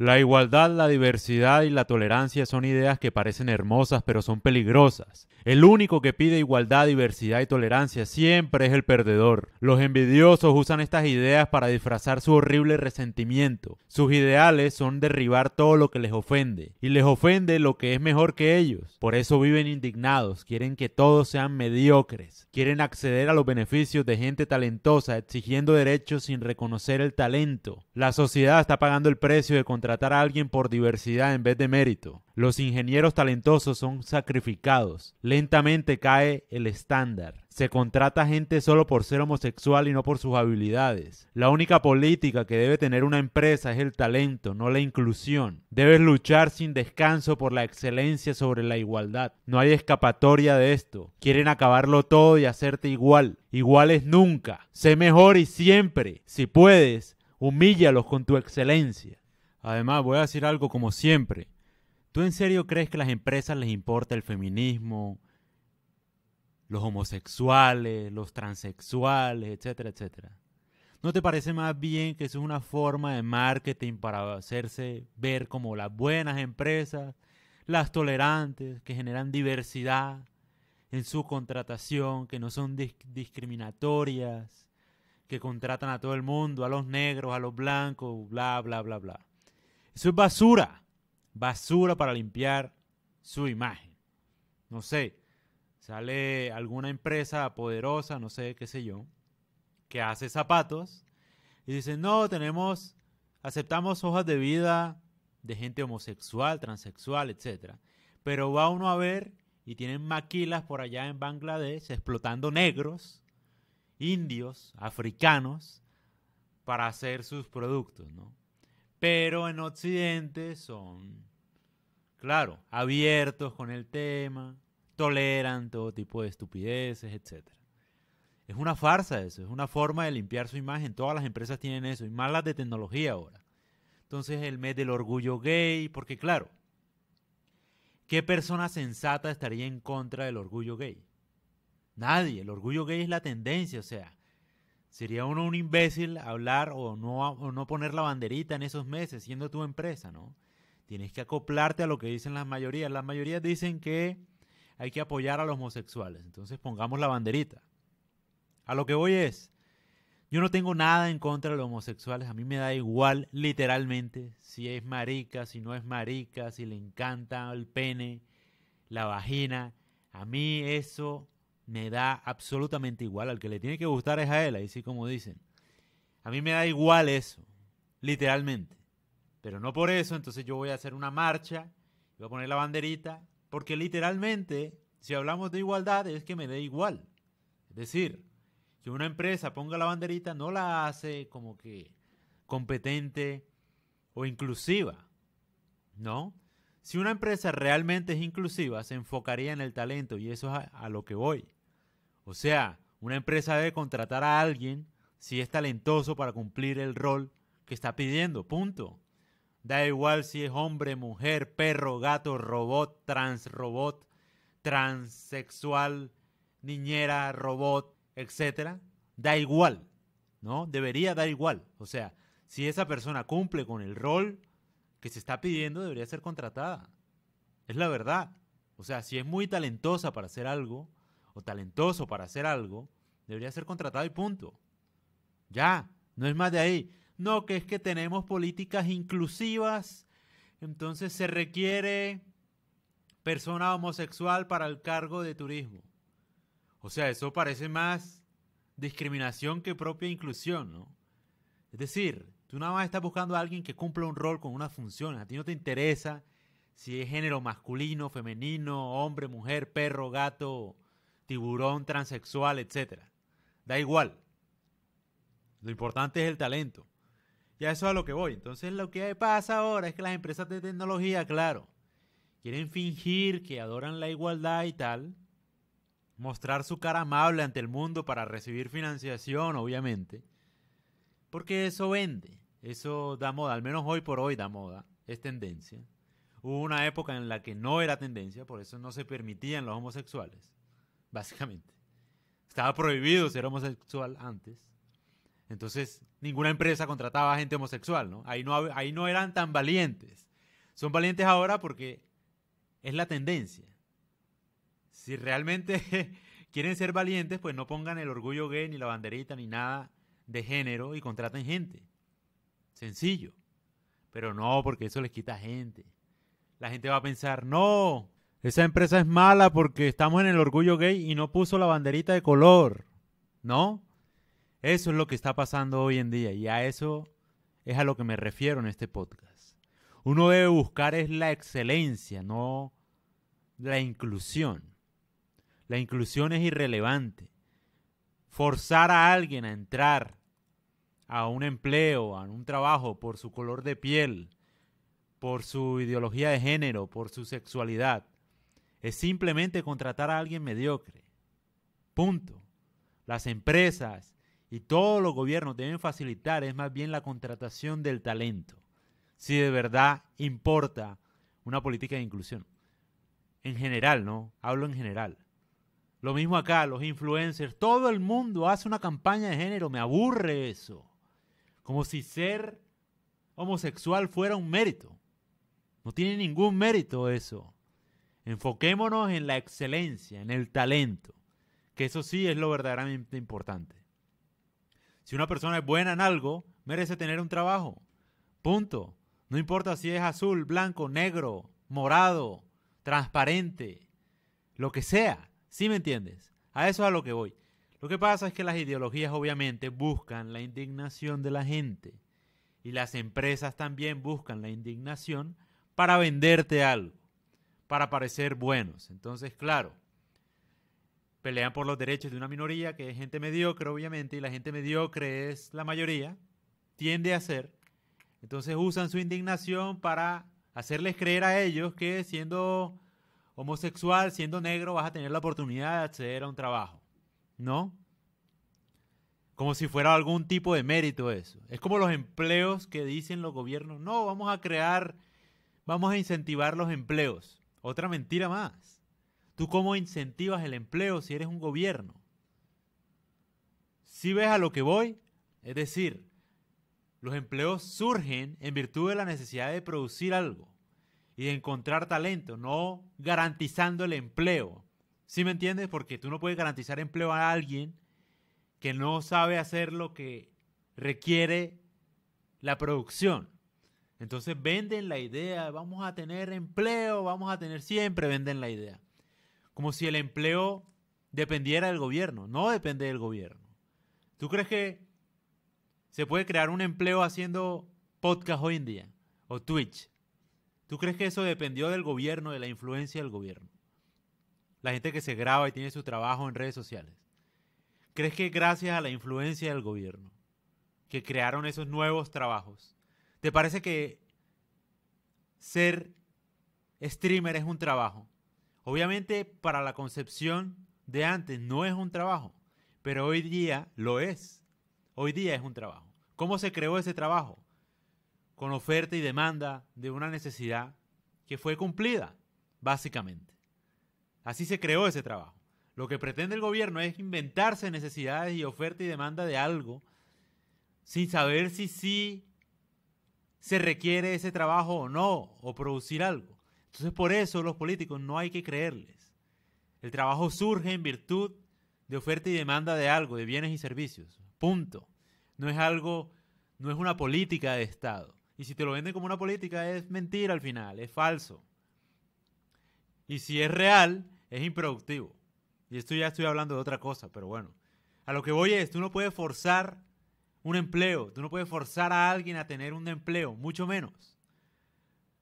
La igualdad, la diversidad y la tolerancia son ideas que parecen hermosas pero son peligrosas. El único que pide igualdad, diversidad y tolerancia siempre es el perdedor. Los envidiosos usan estas ideas para disfrazar su horrible resentimiento. Sus ideales son derribar todo lo que les ofende y les ofende lo que es mejor que ellos. Por eso viven indignados, quieren que todos sean mediocres, quieren acceder a los beneficios de gente talentosa exigiendo derechos sin reconocer el talento. La sociedad está pagando el precio de contra Tratar a alguien por diversidad en vez de mérito. Los ingenieros talentosos son sacrificados. Lentamente cae el estándar. Se contrata gente solo por ser homosexual y no por sus habilidades. La única política que debe tener una empresa es el talento, no la inclusión. Debes luchar sin descanso por la excelencia sobre la igualdad. No hay escapatoria de esto. Quieren acabarlo todo y hacerte igual. Iguales nunca. Sé mejor y siempre. Si puedes, humíllalos con tu excelencia. Además, voy a decir algo como siempre. ¿Tú en serio crees que a las empresas les importa el feminismo, los homosexuales, los transexuales, etcétera, etcétera? ¿No te parece más bien que eso es una forma de marketing para hacerse ver como las buenas empresas, las tolerantes, que generan diversidad en su contratación, que no son discriminatorias, que contratan a todo el mundo, a los negros, a los blancos, bla, bla, bla, bla? Eso es basura. Basura para limpiar su imagen. No sé, sale alguna empresa poderosa, no sé, qué sé yo, que hace zapatos y dice, no, tenemos, aceptamos hojas de vida de gente homosexual, transexual, etc. Pero va uno a ver y tienen maquilas por allá en Bangladesh explotando negros, indios, africanos, para hacer sus productos, ¿no? Pero en Occidente son, claro, abiertos con el tema, toleran todo tipo de estupideces, etc. Es una farsa eso, es una forma de limpiar su imagen. Todas las empresas tienen eso, y más las de tecnología ahora. Entonces el mes del orgullo gay, porque claro, ¿qué persona sensata estaría en contra del orgullo gay? Nadie, el orgullo gay es la tendencia, o sea, Sería uno un imbécil hablar o no, no poner la banderita en esos meses, siendo tu empresa, ¿no? Tienes que acoplarte a lo que dicen las mayorías. Las mayorías dicen que hay que apoyar a los homosexuales. Entonces pongamos la banderita. A lo que voy es, yo no tengo nada en contra de los homosexuales, a mí me da igual literalmente si es marica, si no es marica, si le encanta el pene, la vagina. A mí eso me da absolutamente igual. Al que le tiene que gustar es a él, ahí sí como dicen. A mí me da igual eso, literalmente. Pero no por eso, entonces yo voy a hacer una marcha, voy a poner la banderita, porque literalmente, si hablamos de igualdad, es que me da igual. Es decir, que una empresa ponga la banderita no la hace como que competente o inclusiva, ¿no? Si una empresa realmente es inclusiva, se enfocaría en el talento y eso es a lo que voy. O sea, una empresa debe contratar a alguien si es talentoso para cumplir el rol que está pidiendo, punto. Da igual si es hombre, mujer, perro, gato, robot, transrobot, transexual, niñera, robot, etc. Da igual, ¿no? Debería dar igual. O sea, si esa persona cumple con el rol que se está pidiendo, debería ser contratada. Es la verdad. O sea, si es muy talentosa para hacer algo, talentoso para hacer algo, debería ser contratado y punto. Ya, no es más de ahí. No, que es que tenemos políticas inclusivas, entonces se requiere persona homosexual para el cargo de turismo. O sea, eso parece más discriminación que propia inclusión, ¿no? Es decir, tú nada más estás buscando a alguien que cumpla un rol con una función. A ti no te interesa si es género masculino, femenino, hombre, mujer, perro, gato, tiburón, transexual, etcétera. Da igual. Lo importante es el talento. Y a eso es a lo que voy. Entonces lo que pasa ahora es que las empresas de tecnología, claro, quieren fingir que adoran la igualdad y tal, mostrar su cara amable ante el mundo para recibir financiación, obviamente, porque eso vende, eso da moda, al menos hoy por hoy da moda, es tendencia. Hubo una época en la que no era tendencia, por eso no se permitían los homosexuales básicamente. Estaba prohibido ser homosexual antes. Entonces, ninguna empresa contrataba a gente homosexual, ¿no? Ahí no, ahí no eran tan valientes. Son valientes ahora porque es la tendencia. Si realmente quieren ser valientes, pues no pongan el orgullo gay, ni la banderita, ni nada de género y contraten gente. Sencillo. Pero no, porque eso les quita gente. La gente va a pensar, no, esa empresa es mala porque estamos en el orgullo gay y no puso la banderita de color. ¿No? Eso es lo que está pasando hoy en día y a eso es a lo que me refiero en este podcast. Uno debe buscar es la excelencia, no la inclusión. La inclusión es irrelevante. Forzar a alguien a entrar a un empleo, a un trabajo por su color de piel, por su ideología de género, por su sexualidad, es simplemente contratar a alguien mediocre. Punto. Las empresas y todos los gobiernos deben facilitar es más bien la contratación del talento, si de verdad importa una política de inclusión. En general, ¿no? Hablo en general. Lo mismo acá, los influencers, todo el mundo hace una campaña de género, me aburre eso. Como si ser homosexual fuera un mérito. No tiene ningún mérito eso. Enfoquémonos en la excelencia, en el talento, que eso sí es lo verdaderamente importante. Si una persona es buena en algo, merece tener un trabajo. Punto. No importa si es azul, blanco, negro, morado, transparente, lo que sea. ¿Sí me entiendes? A eso es a lo que voy. Lo que pasa es que las ideologías obviamente buscan la indignación de la gente y las empresas también buscan la indignación para venderte algo para parecer buenos. Entonces, claro, pelean por los derechos de una minoría que es gente mediocre, obviamente, y la gente mediocre es la mayoría, tiende a ser. Entonces usan su indignación para hacerles creer a ellos que siendo homosexual, siendo negro, vas a tener la oportunidad de acceder a un trabajo. ¿No? Como si fuera algún tipo de mérito eso. Es como los empleos que dicen los gobiernos, no, vamos a crear, vamos a incentivar los empleos. Otra mentira más. ¿Tú cómo incentivas el empleo si eres un gobierno? Si ves a lo que voy, es decir, los empleos surgen en virtud de la necesidad de producir algo y de encontrar talento, no garantizando el empleo. ¿Sí me entiendes? Porque tú no puedes garantizar empleo a alguien que no sabe hacer lo que requiere la producción. Entonces venden la idea, vamos a tener empleo, vamos a tener siempre, venden la idea. Como si el empleo dependiera del gobierno, no depende del gobierno. ¿Tú crees que se puede crear un empleo haciendo podcast hoy en día o Twitch? ¿Tú crees que eso dependió del gobierno, de la influencia del gobierno? La gente que se graba y tiene su trabajo en redes sociales. ¿Crees que gracias a la influencia del gobierno que crearon esos nuevos trabajos? ¿Te parece que ser streamer es un trabajo? Obviamente para la concepción de antes no es un trabajo, pero hoy día lo es. Hoy día es un trabajo. ¿Cómo se creó ese trabajo? Con oferta y demanda de una necesidad que fue cumplida, básicamente. Así se creó ese trabajo. Lo que pretende el gobierno es inventarse necesidades y oferta y demanda de algo sin saber si sí se requiere ese trabajo o no, o producir algo. Entonces por eso los políticos no hay que creerles. El trabajo surge en virtud de oferta y demanda de algo, de bienes y servicios. Punto. No es algo, no es una política de Estado. Y si te lo venden como una política es mentira al final, es falso. Y si es real, es improductivo. Y esto ya estoy hablando de otra cosa, pero bueno. A lo que voy es, tú no puedes forzar un empleo. Tú no puedes forzar a alguien a tener un empleo, mucho menos.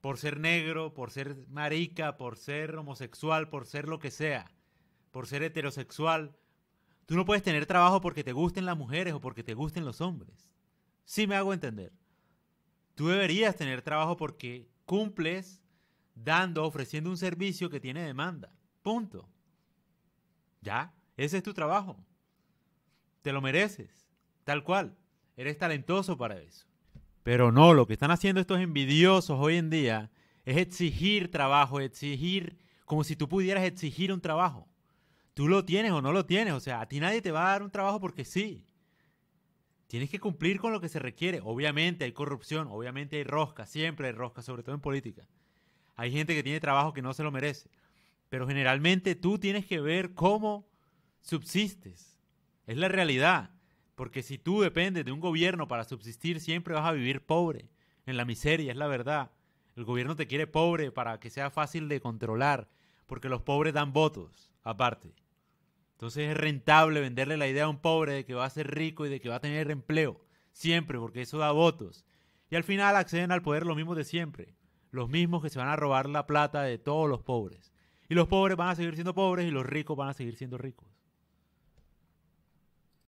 Por ser negro, por ser marica, por ser homosexual, por ser lo que sea, por ser heterosexual. Tú no puedes tener trabajo porque te gusten las mujeres o porque te gusten los hombres. Sí me hago entender. Tú deberías tener trabajo porque cumples dando, ofreciendo un servicio que tiene demanda. Punto. Ya, ese es tu trabajo. Te lo mereces, tal cual eres talentoso para eso. Pero no, lo que están haciendo estos envidiosos hoy en día es exigir trabajo, exigir como si tú pudieras exigir un trabajo. Tú lo tienes o no lo tienes, o sea, a ti nadie te va a dar un trabajo porque sí. Tienes que cumplir con lo que se requiere. Obviamente hay corrupción, obviamente hay rosca, siempre hay rosca, sobre todo en política. Hay gente que tiene trabajo que no se lo merece. Pero generalmente tú tienes que ver cómo subsistes. Es la realidad. Porque si tú dependes de un gobierno para subsistir, siempre vas a vivir pobre, en la miseria, es la verdad. El gobierno te quiere pobre para que sea fácil de controlar, porque los pobres dan votos, aparte. Entonces es rentable venderle la idea a un pobre de que va a ser rico y de que va a tener empleo, siempre, porque eso da votos. Y al final acceden al poder los mismos de siempre, los mismos que se van a robar la plata de todos los pobres. Y los pobres van a seguir siendo pobres y los ricos van a seguir siendo ricos.